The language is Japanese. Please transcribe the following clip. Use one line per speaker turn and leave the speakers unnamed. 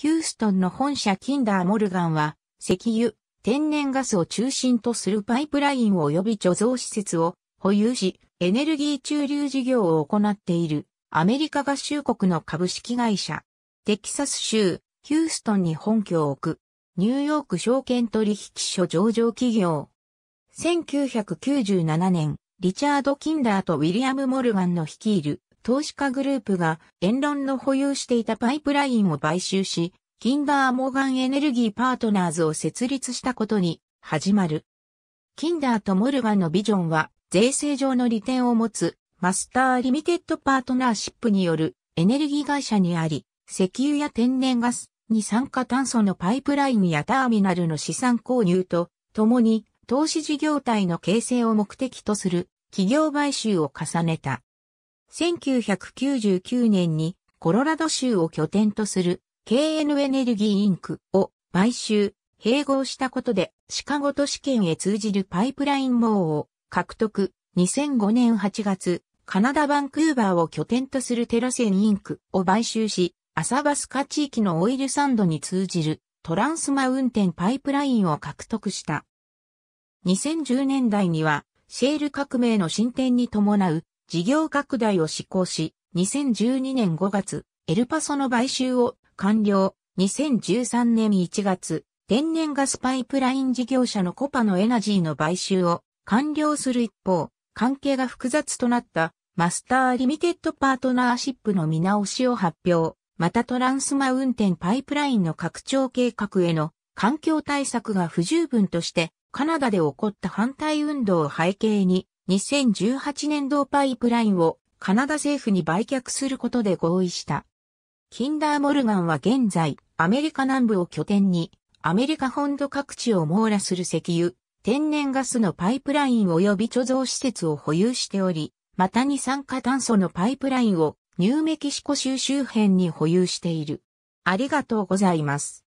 ヒューストンの本社キンダー・モルガンは、石油、天然ガスを中心とするパイプライン及び貯蔵施設を保有し、エネルギー中流事業を行っているアメリカ合衆国の株式会社。テキサス州、ヒューストンに本拠を置く、ニューヨーク証券取引所上場企業。1997年、リチャード・キンダーとウィリアム・モルガンの率いる投資家グループが、エンロンの保有していたパイプラインを買収し、キンダーモーガンエネルギーパートナーズを設立したことに始まる。キンダーとモルガンのビジョンは税制上の利点を持つマスターリミテッドパートナーシップによるエネルギー会社にあり、石油や天然ガス、二酸化炭素のパイプラインやターミナルの資産購入と、共に投資事業体の形成を目的とする企業買収を重ねた。1999年にコロラド州を拠点とする KN エネルギーインクを買収、併合したことでシカゴ都市圏へ通じるパイプライン網を獲得。2005年8月、カナダ・バンクーバーを拠点とするテラセンインクを買収し、アサバスカ地域のオイルサンドに通じるトランスマウンテンパイプラインを獲得した。2010年代には、シェール革命の進展に伴う事業拡大を施行し、2012年5月、エルパソの買収を完了。2013年1月、天然ガスパイプライン事業者のコパのエナジーの買収を完了する一方、関係が複雑となったマスターリミテッドパートナーシップの見直しを発表。またトランスマウンテンパイプラインの拡張計画への環境対策が不十分としてカナダで起こった反対運動を背景に2018年度パイプラインをカナダ政府に売却することで合意した。キンダー・モルガンは現在、アメリカ南部を拠点に、アメリカ本土各地を網羅する石油、天然ガスのパイプライン及び貯蔵施設を保有しており、また二酸化炭素のパイプラインをニューメキシコ州周辺に保有している。ありがとうございます。